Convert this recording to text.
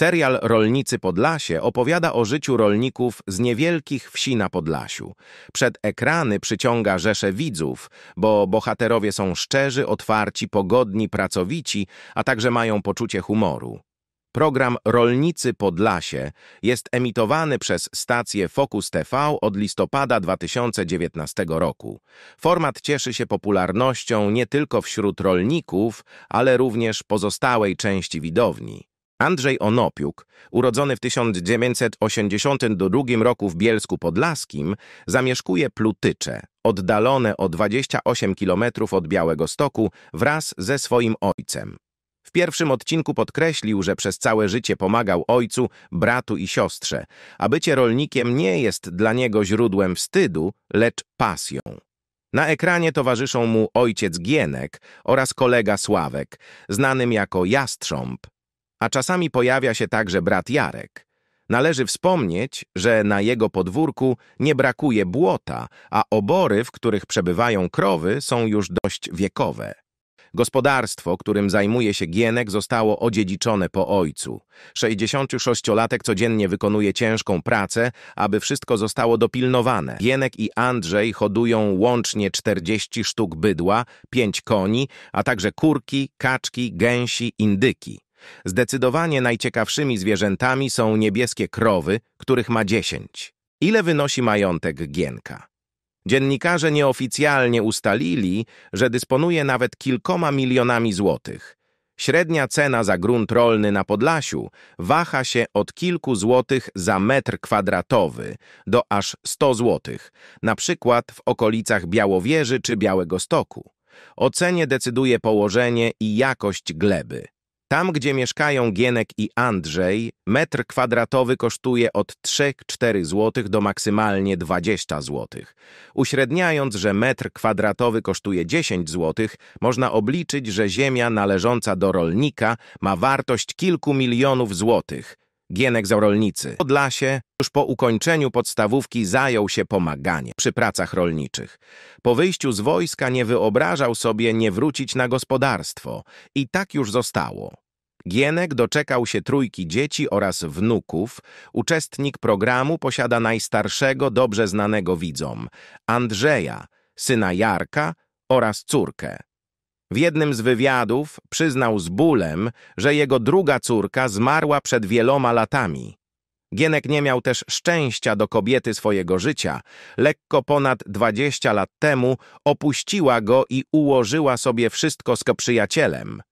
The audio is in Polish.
Serial Rolnicy Podlasie opowiada o życiu rolników z niewielkich wsi na Podlasiu. Przed ekrany przyciąga rzesze widzów, bo bohaterowie są szczerzy, otwarci, pogodni, pracowici, a także mają poczucie humoru. Program Rolnicy Podlasie jest emitowany przez stację Focus TV od listopada 2019 roku. Format cieszy się popularnością nie tylko wśród rolników, ale również pozostałej części widowni. Andrzej Onopiuk, urodzony w 1982 roku w Bielsku Podlaskim, zamieszkuje Plutycze, oddalone o 28 km od Białego Stoku wraz ze swoim ojcem. W pierwszym odcinku podkreślił, że przez całe życie pomagał ojcu, bratu i siostrze, a bycie rolnikiem nie jest dla niego źródłem wstydu, lecz pasją. Na ekranie towarzyszą mu ojciec Gienek oraz kolega Sławek, znanym jako Jastrząb, a czasami pojawia się także brat Jarek. Należy wspomnieć, że na jego podwórku nie brakuje błota, a obory, w których przebywają krowy, są już dość wiekowe. Gospodarstwo, którym zajmuje się Gienek, zostało odziedziczone po ojcu. 66-latek codziennie wykonuje ciężką pracę, aby wszystko zostało dopilnowane. Gienek i Andrzej hodują łącznie 40 sztuk bydła, 5 koni, a także kurki, kaczki, gęsi, indyki. Zdecydowanie najciekawszymi zwierzętami są niebieskie krowy, których ma dziesięć. Ile wynosi majątek Gienka? Dziennikarze nieoficjalnie ustalili, że dysponuje nawet kilkoma milionami złotych. Średnia cena za grunt rolny na Podlasiu waha się od kilku złotych za metr kwadratowy do aż 100 złotych, na przykład w okolicach Białowieży czy Białego Stoku. O cenie decyduje położenie i jakość gleby. Tam, gdzie mieszkają Gienek i Andrzej, metr kwadratowy kosztuje od 3-4 zł do maksymalnie 20 zł. Uśredniając, że metr kwadratowy kosztuje 10 zł, można obliczyć, że ziemia należąca do rolnika ma wartość kilku milionów złotych. Gienek za rolnicy. Podlasie już po ukończeniu podstawówki zajął się pomaganiem przy pracach rolniczych. Po wyjściu z wojska nie wyobrażał sobie nie wrócić na gospodarstwo i tak już zostało. Gienek doczekał się trójki dzieci oraz wnuków. Uczestnik programu posiada najstarszego, dobrze znanego widzom, Andrzeja, syna Jarka oraz córkę. W jednym z wywiadów przyznał z bólem, że jego druga córka zmarła przed wieloma latami. Gienek nie miał też szczęścia do kobiety swojego życia. Lekko ponad 20 lat temu opuściła go i ułożyła sobie wszystko z przyjacielem.